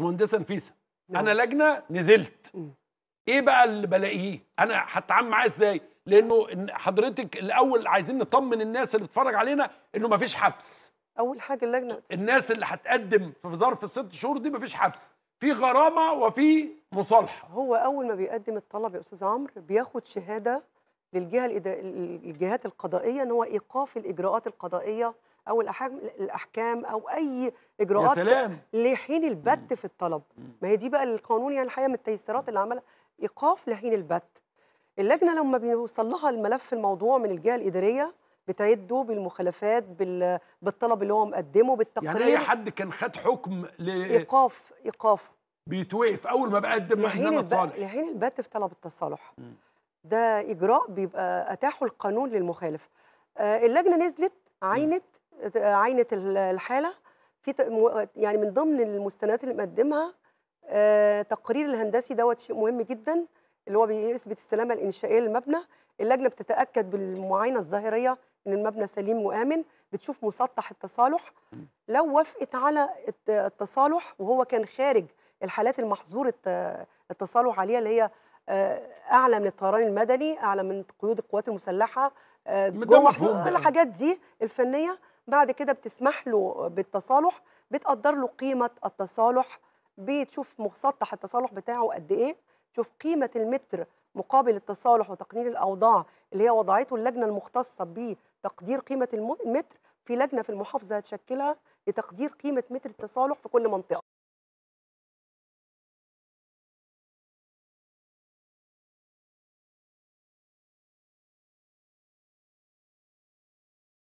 مهندسه نفيسه نعم. انا لجنه نزلت ايه بقى اللي بلاقيه انا هتعامل معاه ازاي لانه حضرتك الاول عايزين نطمن الناس اللي بتتفرج علينا انه ما فيش حبس اول حاجه اللجنه الناس اللي هتقدم في ظرف الست شهور دي ما فيش حبس في غرامه وفي مصالحه هو اول ما بيقدم الطلب يا استاذ عمرو بياخد شهاده للجهه الجهات القضائيه ان هو ايقاف الاجراءات القضائيه او الاحكام او اي اجراءات يا سلام لحين البت في الطلب ما هي دي بقى القانون يعني الحقيقه من التيسيرات اللي عملها ايقاف لحين البت اللجنه لما بيوصل لها الملف الموضوع من الجهه الاداريه بتعده بالمخالفات بالطلب اللي هو مقدمه بالتقرير يعني اي حد كان خد حكم ل ايقاف ايقافه بيتوقف اول ما بقدم لحين البت في طلب التصالح م. ده اجراء بيبقى اتاحه القانون للمخالف آه، اللجنه نزلت عينت آه، عينت الحاله في يعني من ضمن المستندات اللي مقدمها آه، تقرير الهندسي دوت شيء مهم جدا اللي هو بيثبت السلامه الانشائيه للمبنى اللجنه بتتاكد بالمعاينه الظاهريه ان المبنى سليم وامن بتشوف مسطح التصالح لو وافقت على التصالح وهو كان خارج الحالات المحظور التصالح عليها اللي هي آه، اعلى من الطيران المدني اعلى من قيود القوات المسلحه آه، جوه الحاجات دي الفنيه بعد كده بتسمح له بالتصالح بتقدر له قيمه التصالح بتشوف مسطح التصالح بتاعه قد ايه تشوف قيمه المتر مقابل التصالح وتقنين الاوضاع اللي هي وضعته اللجنه المختصه بتقدير قيمه المتر في لجنه في المحافظه هتشكلها لتقدير قيمه متر التصالح في كل منطقه